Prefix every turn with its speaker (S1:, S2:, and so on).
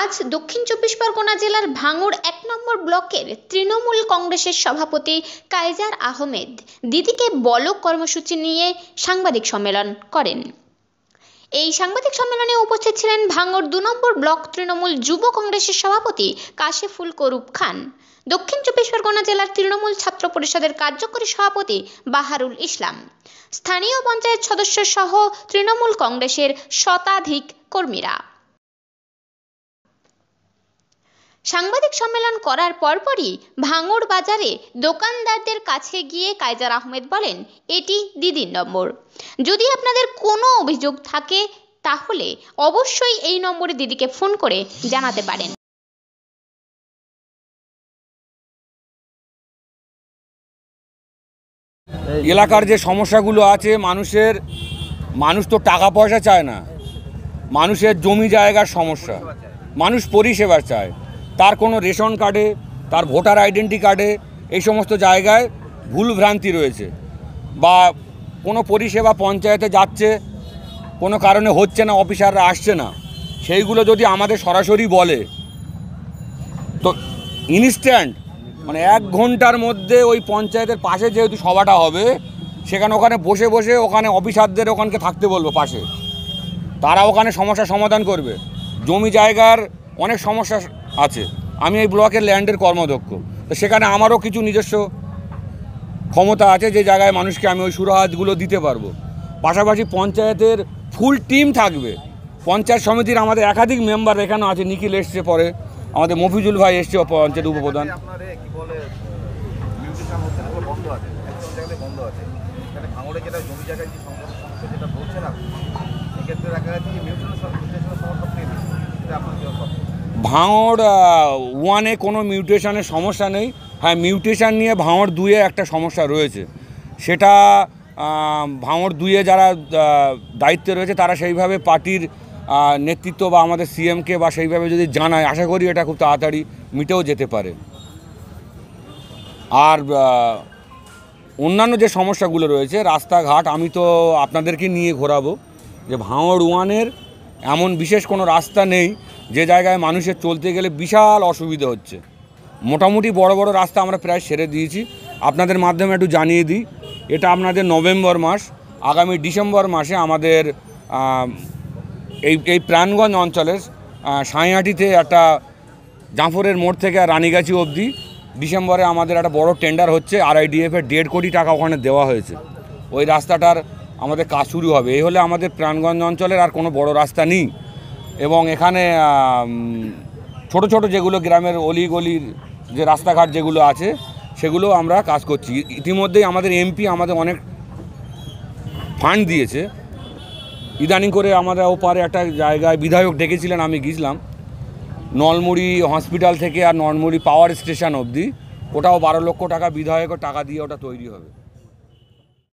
S1: আজ দক্ষিণ চব্বিশ পরগনা জেলার ভাঙড় এক নম্বর ব্লকের তৃণমূল কংগ্রেসের সভাপতি কাইজার আহমেদ দিদিকে বলক কর্মসূচি নিয়ে সাংবাদিক সম্মেলন করেন এই সাংবাদিক সম্মেলনে উপস্থিত ছিলেন ভাঙড় দু নম্বর ব্লক তৃণমূল যুব কংগ্রেসের সভাপতি কাশেফুল করুপ খান দক্ষিণ চব্বিশ পরগনা জেলার তৃণমূল ছাত্র পরিষদের কার্যকরী সভাপতি বাহারুল ইসলাম স্থানীয় পঞ্চায়েত সদস্য সহ তৃণমূল কংগ্রেসের শতাধিক কর্মীরা সাংবাদিক সম্মেলন করার পরপরই ভাঙড় বাজারে দোকানদারদের কাছে গিয়ে কায়জার আহমেদ বলেন এটি দিদির নম্বর যদি আপনাদের কোনো অভিযোগ থাকে তাহলে অবশ্যই এই নম্বরে দিদিকে ফোন করে জানাতে পারেন
S2: এলাকার যে সমস্যাগুলো আছে মানুষের মানুষ তো টাকা পয়সা চায় না মানুষের জমি জায়গার সমস্যা মানুষ পরিষেবা চায় তার কোনো রেশন কার্ডে তার ভোটার আইডেন্টি কার্ডে এই সমস্ত জায়গায় ভুল ভ্রান্তি রয়েছে বা কোনো পরিষেবা পঞ্চায়েতে যাচ্ছে কোনো কারণে হচ্ছে না অফিসাররা আসছে না সেইগুলো যদি আমাদের সরাসরি বলে তো ইনস্ট্যান্ট মানে এক ঘন্টার মধ্যে ওই পঞ্চায়েতের পাশে যেহেতু সভাটা হবে সেখানে ওখানে বসে বসে ওখানে অফিসারদের ওখানকে থাকতে বলবো পাশে তারা ওখানে সমস্যা সমাধান করবে জমি জায়গার অনেক সমস্যা আছে আমি এই ব্লকের ল্যান্ডের কর্মদক্ষ তো সেখানে আমারও কিছু নিজস্ব ক্ষমতা আছে যে জায়গায় মানুষকে আমি ওই সুরাহাতগুলো দিতে পারবো পাশাপাশি পঞ্চায়েতের ফুল টিম থাকবে পঞ্চায়েত সমিতির আমাদের একাধিক মেম্বার এখানে আছে নিখিল এসছে পরে আমাদের মফিজুল ভাই এসছে পঞ্চায়েত উপপ্রধান সেক্ষেত্রে দেখা যাচ্ছে সব ভাঁড় ওয়ানে কোনো মিউটেশনের সমস্যা নেই হ্যাঁ মিউটেশান নিয়ে ভাঁড় দুয়ে একটা সমস্যা রয়েছে সেটা ভাঁড় দুয়ে যারা দায়িত্বে রয়েছে তারা সেইভাবে পার্টির নেতৃত্ব বা আমাদের সিএমকে বা সেইভাবে যদি জানায় আশা করি এটা খুব তাড়াতাড়ি মিটেও যেতে পারে আর অন্যান্য যে সমস্যাগুলো রয়েছে রাস্তাঘাট আমি তো আপনাদেরকে নিয়ে ঘোরাবো যে ভাঁড় ওয়ানের এমন বিশেষ কোনো রাস্তা নেই যে জায়গায় মানুষের চলতে গেলে বিশাল অসুবিধা হচ্ছে মোটামুটি বড় বড় রাস্তা আমরা প্রায় সেরে দিয়েছি আপনাদের মাধ্যমে একটু জানিয়ে দিই এটা আপনাদের নভেম্বর মাস আগামী ডিসেম্বর মাসে আমাদের এই এই প্রাণগঞ্জ অঞ্চলের সাঁইহাটিতে একটা জাঁফরের মোড় থেকে রানীগাছি অবধি ডিসেম্বরে আমাদের একটা বড় টেন্ডার হচ্ছে আরআইডিএফের দেড় কোটি টাকা ওখানে দেওয়া হয়েছে ওই রাস্তাটার আমাদের কাজ শুরু হবে এই হলে আমাদের প্রাণগঞ্জ অঞ্চলের আর কোনো বড় রাস্তা নেই এবং এখানে ছোট ছোট যেগুলো গ্রামের অলিগলির যে রাস্তাঘাট যেগুলো আছে সেগুলো আমরা কাজ করছি ইতিমধ্যেই আমাদের এমপি আমাদের অনেক ফান্ড দিয়েছে ইদানিং করে আমরা ওপারে একটা জায়গায় বিধায়ক ডেকেছিলেন আমি গিয়েছিলাম নলমুড়ি হসপিটাল থেকে আর নলমুড়ি পাওয়ার স্টেশন অবধি ওটাও বারো লক্ষ টাকা বিধায়কের টাকা দিয়ে ওটা তৈরি হবে